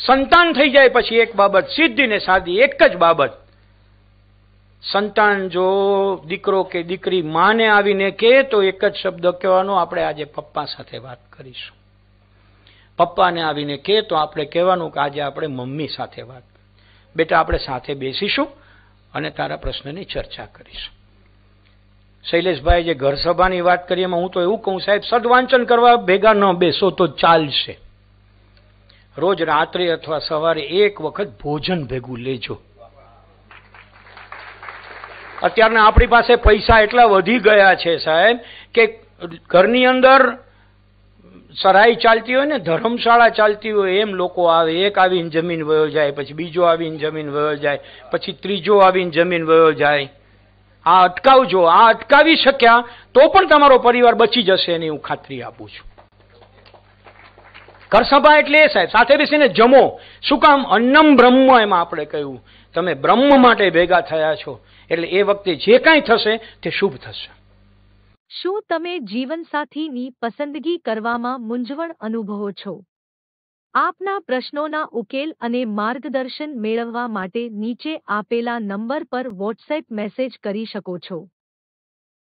સંતાન થઈ જાય પછી એક બાબત સિદ્ધિ ને સાદી એક જ બાબત સંતાન જો દીકરો કે દીકરી માને આવીને કે તો એક જ શબ્દ કહેવાનો આપણે આજે પપ્પા સાથે વાત કરીશું પપ્પાને આવીને કે તો આપણે કહેવાનું કે આજે આપણે મમ્મી સાથે વાત બેટા આપણે સાથે બેસીશું અને તારા પ્રશ્નની ચર્ચા કરીશું શૈલેષભાઈ જે ઘર સભાની વાત કરી એમાં હું તો એવું કહું સાહેબ સદવાંચન કરવા ભેગા ન બેસો તો ચાલશે રોજ રાત્રે અથવા સવારે એક વખત ભોજન ભેગું લેજો અત્યારના આપણી પાસે પૈસા એટલા વધી ગયા છે સાહેબ કે ઘરની અંદર સરાઈ ચાલતી હોય ને ધર્મશાળા ચાલતી હોય એમ લોકો આવે એક આવીને જમીન વયો જાય પછી બીજો આવીને જમીન વયો જાય પછી ત્રીજો આવીને જમીન વયો જાય આ અટકાવજો આ અટકાવી શક્યા તો પણ તમારો પરિવાર બચી જશે એની હું ખાતરી આપું છું ઘરસભા એટલે એ સાહેબ સાથે બેસીને જમો શું કામ અન્નમ બ્રહ્મ એમાં આપણે કહ્યું તમે બ્રહ્મ માટે ભેગા થયા છો એટલે એ વખતે જે કાંઈ થશે તે શુભ થશે શું તમે જીવનસાથીની પસંદગી કરવામાં મૂંઝવણ અનુભવો છો આપના પ્રશ્નોના ઉકેલ અને માર્ગદર્શન મેળવવા માટે નીચે આપેલા નંબર પર વોટ્સએપ મેસેજ કરી શકો છો